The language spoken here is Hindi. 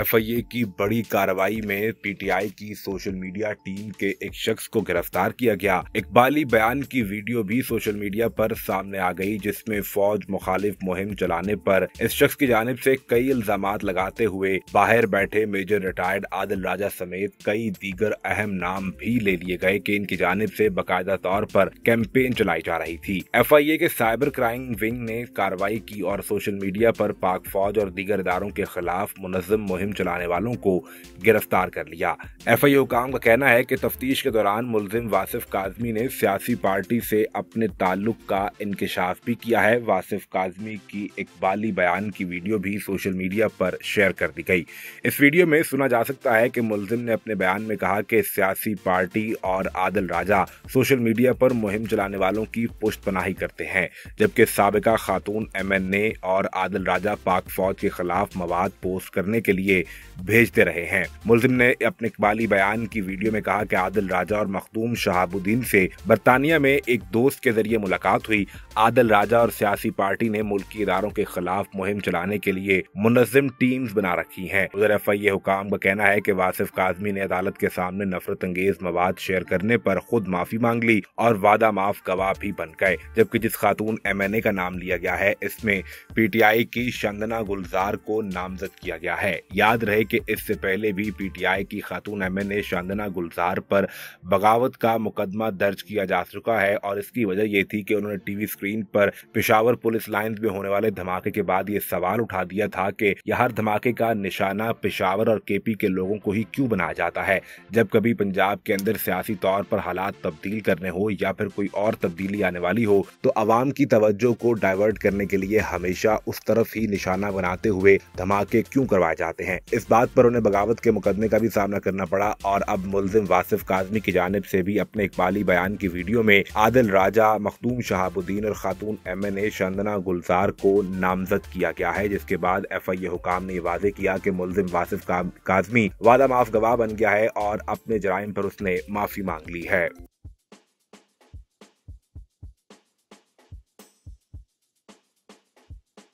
एफआईए की बड़ी कार्रवाई में पीटीआई की सोशल मीडिया टीम के एक शख्स को गिरफ्तार किया गया इकबाली बयान की वीडियो भी सोशल मीडिया पर सामने आ गई जिसमें फौज मुखालिफ मुहिम चलाने पर इस शख्स की जानब से कई इल्जाम लगाते हुए बाहर बैठे मेजर रिटायर्ड आदिल राजा समेत कई दीगर अहम नाम भी ले लिए गए की इनकी जानब ऐसी बाकायदा तौर पर कैंपेन चलाई जा रही थी एफ के साइबर क्राइम विंग ने कार्रवाई की और सोशल मीडिया पर पाक फौज और दीगर इदारों के खिलाफ मुनजम मुहिम मुहिम चलाने वालों को गिरफ्तार कर लिया एफ आई काम का कहना है कि तफ्तीश के दौरान मुलजिम वासिफ काजमी ने सियासी पार्टी से अपने ताल्लुक का इंकशाफ भी किया है वासिफ काजमी की इकबाली बयान की वीडियो भी सोशल मीडिया पर शेयर कर दी गई इस वीडियो में सुना जा सकता है कि मुलजिम ने अपने बयान में कहा कि सियासी पार्टी और आदल राजा सोशल मीडिया पर मुहिम चलाने वालों की पुष्ट पनाही करते हैं जबकि सबका खातून ए और आदिल राजा पाक फौज के खिलाफ मवाद पोस्ट करने के लिए लिए भेजते रहे हैं मुलिम ने अपने इकबाली बयान की वीडियो में कहा कि आदिल राजा और मखदूम शहाबुद्दीन से बरतानिया में एक दोस्त के जरिए मुलाकात हुई आदिल राजा और सियासी पार्टी ने मुल्की इदारों के खिलाफ मुहिम चलाने के लिए मुनजिम टीम्स बना रखी है उधर एफ आई ए हुकाम का कहना है की वासिफ काजमी ने अदालत के सामने नफरत अंगेज मवाद शेयर करने पर खुद माफी मांग ली और वादा माफ गवाह भी बन गए जबकि जिस खातून एम एन ए का नाम लिया गया है इसमें पी टी आई की चंदना गुलजार को नामजद किया गया है याद रहे कि इससे पहले भी पीटीआई की खातून ए शांदना गुलजार पर बगावत का मुकदमा दर्ज किया जा चुका है और इसकी वजह यह थी कि उन्होंने टीवी स्क्रीन पर पिशावर पुलिस लाइन में होने वाले धमाके के बाद ये सवाल उठा दिया था कि यह हर धमाके का निशाना पिशावर और केपी के लोगों को ही क्यों बनाया जाता है जब कभी पंजाब के अंदर सियासी तौर पर हालात तब्दील करने हो या फिर कोई और तब्दीली आने वाली हो तो अवाम की तवज्जो को डाइवर्ट करने के लिए हमेशा उस तरफ ही निशाना बनाते हुए धमाके क्यों करवाए जाते हैं हैं इस बात पर उन्हें बगावत के मुकदमे का भी सामना करना पड़ा और अब मुलजिम वासिफ काजमी की जानब से भी अपने इकबाली बयान की वीडियो में आदिल राजा मखदूम शहाबुद्दीन और खातून एम एन ए शना गुलजार को नामजद किया गया है जिसके बाद एफ आई ए हुकाम ने वाजे किया कि मुलजिम वासिफ काजमी वादा माफ गवाह बन गया है और अपने जराइम पर उसने माफी मांग ली है